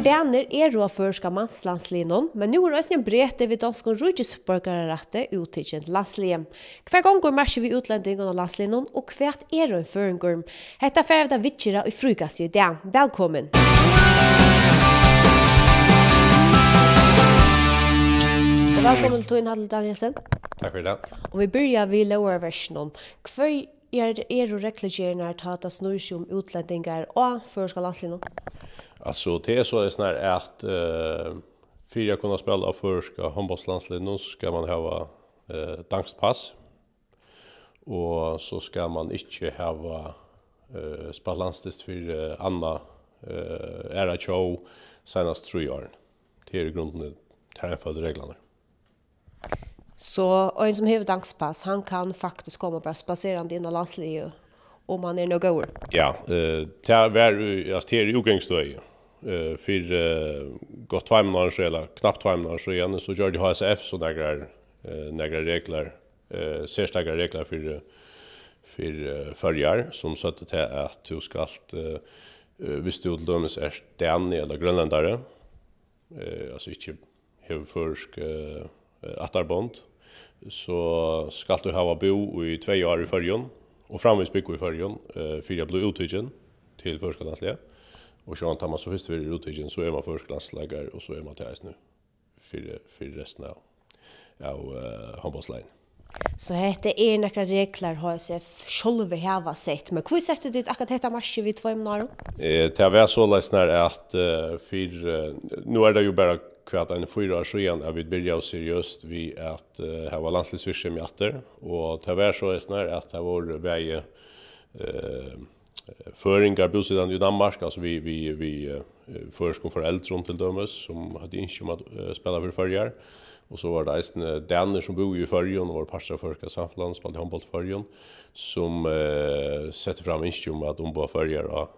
Jordaner er ro af førska mannslandslinon, men nu er også en brete vi dansk og rujtje spørgare rette uttidkjent landslige. Hva gong går marsje vi utlendingon av landslinon, og hva er en føringgurm? Hetta fer av da vittkjera i frugas i dag. Velkommen! Velkommen til Tøyndal Danielsen. Takk for det. Og vi byrja vi lau av versjon er er er er er er utlendingar og er er er Alltså det är så det att eh fyra kunna spela av förska handbollslandslaget nu ska man ha eh danskt Och så ska man inte ha eh spela för eh, andra eh era show senast tre år. Det är grunden till för reglerna. Så och en som har danskt han kan faktiskt komma bara spacerande innan i landslaget om man är nog god. Ja, eh det är jag alltså det är eh för eh, gott två månader sedan knappt två månader sedan så gjorde ju HSF så där grejer eh några regler eh särskilda regler för för eh, förjar som sätter att att du ska allt eh, eh visst du dömes är den eller grönländare eh alltså inte hur försk eh attarbond så ska du ha bo i två år i förjön och framvis bygga i förjön eh fyra blå utigen till förskolanslägen Och så antar man så visst för rotation så är man först klassläger och så är man tills nu för för resten av ja och hoppslagen. Så heter är några regler har jag sett själva här vad sett men hur sett det att det heter marsch vi två i månaden? Eh det har varit så läs när att eh, för er nu är det ju bara kvart en fyra år sedan har vi börjat oss seriöst vi att eh, här var landslagsvisser med åter och det har varit så läs när att det var väge eh föringar bosittande i Danmark, alltså vi, vi, vi eh, föreskår för äldre till dömes som hade inte om um att eh, spela för förrgar. Och så var det en danner som bor i förrgen och var parstra för förrgar samfland, spelade handboll till förrgen, som eh, sätter fram inte om um att omboa förrgar av,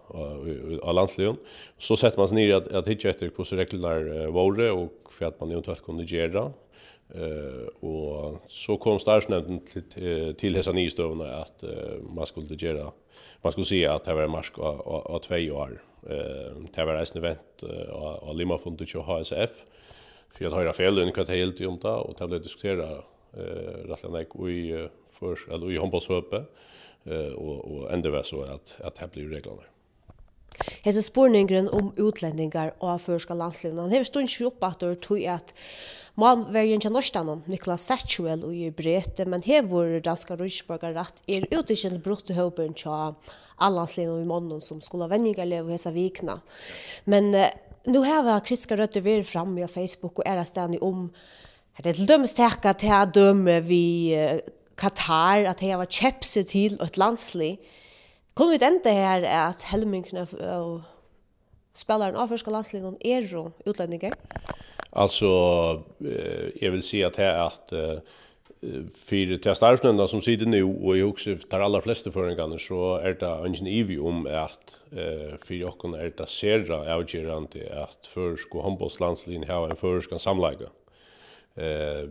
av, landsligen. Så sätter man sig ner att, att hitta efter hur reglerna var och för att man eventuellt kunde göra eh och eh, så kom starsnämnden till till hesa nya stövna att man skulle göra man skulle säga att det var mask och och två år eh uh, det var ett event och och Lima Fonto och HSF för att höra fel under kat helt i omta och ta det diskutera eh uh, rätt läge i för eller i hombosöpe eh uh, och och ändå var så att att det blir reglerna Hesa spurningrun um útlendingar og afurska landslinn. Han hevur stundum skipa at tøy at man verður ikki norstan Niklas Sachuel og í Brete, men hevur danska rúskborgar rætt er útskil brott til hopen cha allanslinn og mannan sum skulu venjiga leva hesa vikna. Men eh, nú hava kristiska rættur ver fram við Facebook og æra er stendi um at et dømst herka til at dømme við eh, Katar at heva chepsetil til at landsli. Kunne vi enda her at helmingen av spilleren av første landslinjen er jo utlendinger? Altså, jeg eh, vil si at her at eh, fyrir til starfnenda som sitter nu og i hugsa tar allar fleste føringarna så er det ingen ivi om um at eh, fyrir okkon er det serra avgjerrandi at fyrir sko har en fyrir skan Eh,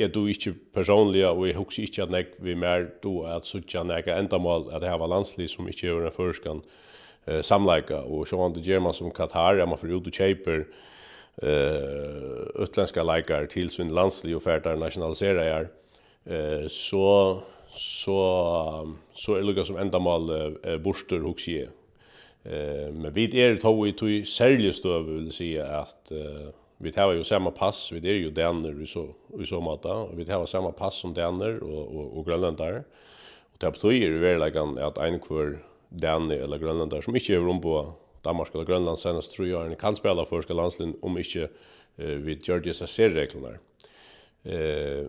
jag er du inte personliga och jag husker inte att när vi mer då att så att jag ända mål att det här var landslig som inte gör en förskan eh samlika och så han det german som Katar, jag er man för ut och chaper eh utländska likear till sin landslig och färdar nationalisera är eh så så så är som er enda mål eh, borster husker eh men vi är det tog i tog seriöst då vill säga att vi tar ju samma pass vi det jo ju i så i så och vi tar samma pass som denner og och och och glömmer inte och tar på sig att en kvar denner eller glömmer som så mycket rum på där man ska på tror jag ni kan spela för ska landslin om inte vi gör det så ser regeln där eh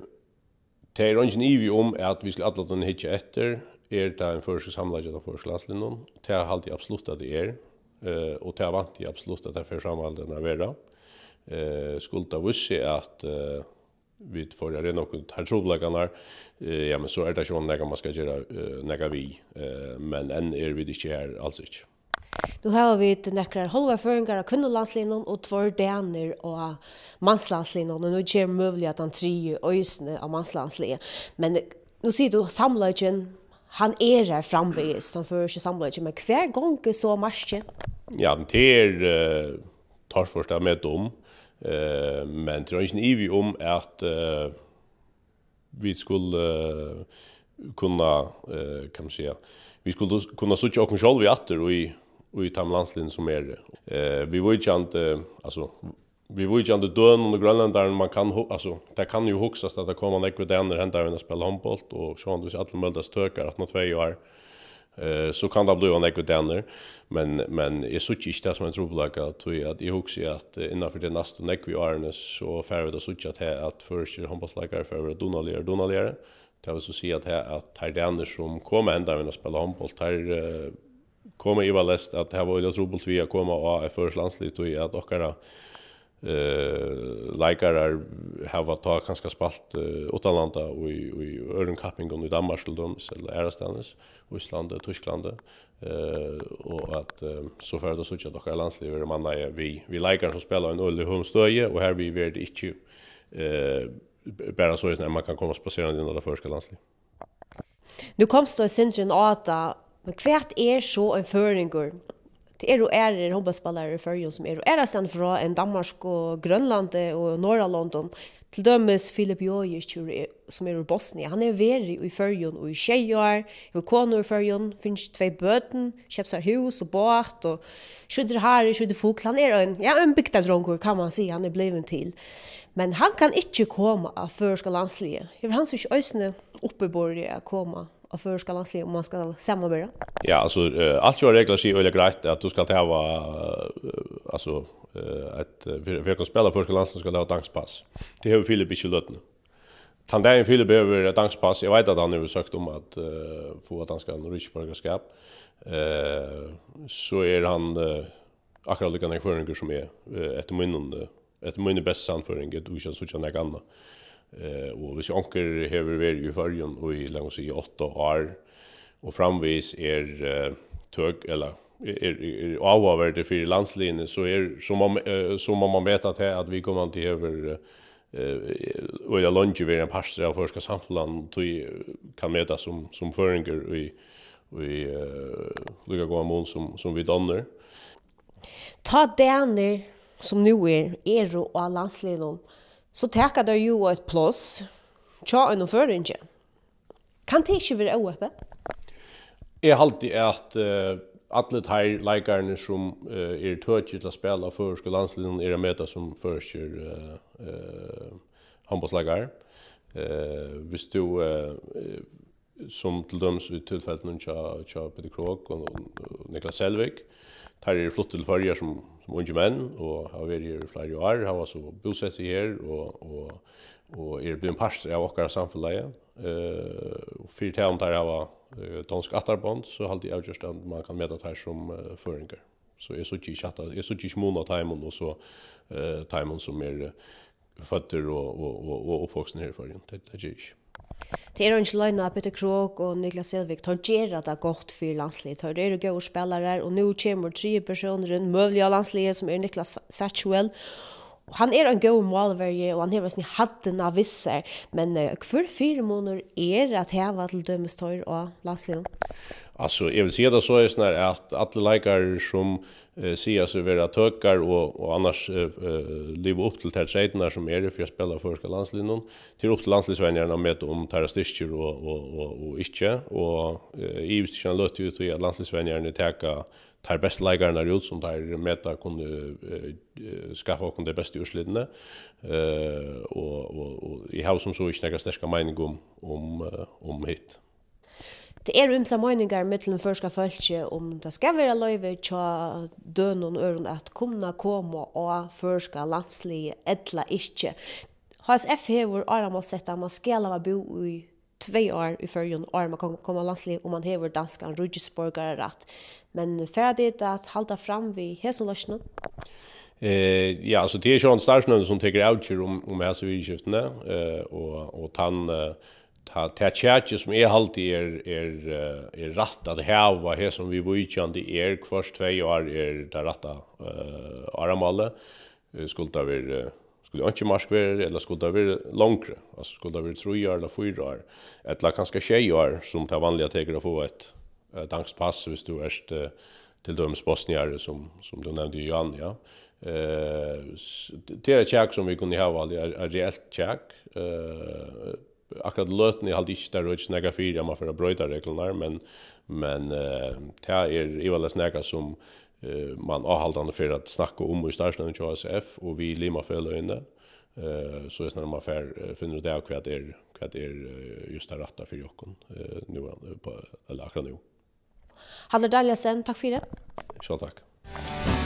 tar ju ingen om att vi ska alla den hit efter er det en för sig samla jag för landslin då tar jag alltid absolut att det är er, eh och tar vant i absolut att det för det är eh skulda vissi at eh vit fór er nokk ta trúblaganar eh ja men so er ta sjón nega man skal gera eh, nega vi eh men enn er vit ikki her alls ikki Du har vi et nekker halve føringer av kvinnelandslinjen og tvær dæner av mannslandslinjen, og nå kommer det mulig at han trier i av mannslandslinjen. Men eh, nå sier du samleggen, han er her fremvis, han fører ikke men men hver er så marsjen? Ja, det er uh, tar med dem, Eh men tror er inte vi om att eh vi skulle kunna eh kan eh, man säga vi skulle kunna söka och vi åter och i och i Tamlandslin som är er, eh vi var ju inte alltså eh, vi var ju inte dön under Grönlandaren man kan alltså det kan ju huxas att det kommer en ekvitender hända även att spela handboll och så han då så alla möjliga stökar att nå två år. Eh så kan det bli en ekot där men men är så tjis där som jag tror att jag att jag också att innanför det nästa neck vi är nu så färd det så tjis att här att för sig han för att Donalie är det vill så ser att här att här det som kommer ända med att spela handboll här er, eh, kommer ju vara läst att här er var ju så roligt vi och är er förslandsligt och att och eh likear har varit ta ganska spalt uh, eh, utanlanda och i i Örn Capping och i Danmark till dem så är det stannas och Island och Tyskland eh och att så för det så tjocka dockar landslivet är manna vi vi likear som spelar en ull hum stöje och här vi är det inte eh bara så är man kan komma spacerande in i det första landslivet. Nu kommer då Sintrin Ata men kvärt är er så en föringur det er jo ære håndballspillere i Førjo som er jo ære stedet fra en Danmark og Grønland og Norra London. Til dømes Filip Jojic som er i er Bosnia. Han er veri i Førjo og i Kjejar, er i Kono i Førjo, finnes tvei bøten, kjepsar hus og båt og skjudder her og skjudder folk. Han er en, ja, en bygda dronkur kan man si, han er bleven til. Men han kan ikke komme av førska landslige. Han er ikke øysene oppebordet å komme Um skal förska landslaget om man ska samarbeta? Ja, alltså uh, eh, allt jag reglar sig är grejt att du ska ta vara uh, eh, alltså uh, eh, ett uh, vi kan spela förska landslaget ska ha dankspass. Det har Filip inte lött nu. Han där Filip behöver ett dankspass. Jag vet att han har sökt om um att uh, få att han ska ha en rysburgarskap. Eh uh, så är han uh, akkurat lika när förringer som är uh, ett minne ett minne bäst samföring ett okänt så känner jag annorlunda. Eh och vi ser onkel hever ver ju förjon och i långs i 8 år och framvis är er, uh, eh, eller är er, av er, er, för landslinjen så är er, som eh, man uh, som man vet att vi kommer inte över eh och jag lunch vi en pastor av förska samfällan to kan meta som som föringer i vi eh lukar gå mån som som vi danner. Ta det som nu är er, er och landslinjen så tekar det jo ett plus. Tja, en förringe. Kan det inte vara öppet? Jag har alltid att uh, eh, alla de här lägarna som uh, eh, är törtiga till att spela för oss och landslöden är med oss som för oss är uh, eh, uh, handbollslägar. Uh, hvis du uh, som til dømes i tilfellet noen tja, tja Peter Krog og, Niklas Selvig. Her er flott til farger som, som unge menn, og har vært her i flere år, har også bosett seg her, og, og, og er blitt en parster av åkere samfunnet. Uh, og fyrt her om det her var dansk atterbånd, så har de avgjørst at man kan medta her som uh, føringer. Så jeg sitter ikke, chatta, jeg sitter ikke måned av Taimond, og så uh, Taimond som er uh, fødder og, og, og, og oppvoksen her i fargen. Det, det er ikke. Det er ikke løgnet av Peter Krog og Niklas Selvig. Han gjør at det er godt for landslige. Han er gøy og spiller Og nå kommer tre personer, en mulig av landslige, som er Niklas Satchwell. Og han er en god målverje, og han er veldig hatten av visse. Men uh, eh, hva fire måneder er det at jeg var til dømestøyre og landslige? Altså, jeg vil si det så, jeg, er at, at alle leikere som uh, sier seg være tøkker, og, og annars uh, lever opp til tredjeitene som er det for å spille for å til er opp til landslige med om terastister og, og, og, og ikke. Og uh, jeg vil si det at landslige-svennerne tenker tar best leikar når jult som tar meta kun du eh, skaffa kun det beste utslidne eh og og og i ha som så ikkje nokon sterk meining om um, om um, om eh, um hit Det er umsa meiningar mittelen førska fölkje om det skal være løyve tja døn og øron at kumna koma og førska landsli edla ikkje. HSF hever aramålsetta maskela var bo i två år i förrjun år man kommer komma lastligt om man häver daskan Rudgesborgar rätt men färdigt att hålla fram vi här som eh ja alltså det är ju en stark snön som tar ut ju om om här så vi eh och och tan eh, ta ta charge som är halt i är er, är er, är rätt att här vad här som vi bor i kan det är kvar två år är det rätta eh aramalle skulle ta vi skulle ikke mer skvere, eller skulle det være langere, altså skulle det være år eller fire år, eller kanskje tje år, som det er vanlig er eh, um at jeg få et dankspass, hvis du er til dømes bosniere, som, som du nevnte jo an, ja. Det er et som vi kunne ha, det er et reelt tjekk. akkurat løten i halvdikt der og ikke snakke fire, man får brøyde reglene men, men uh, eh, det er i valget snakke som eh man har hållit ande för att snacka om hur starkt den KSF och vi limmar för det inne. Eh så just när man får funna ut det och kvad är kvad är just där rätta för Jokon eh nu på Lakranio. Hallå Daniel sen, tack för det. Så tack. Thank you.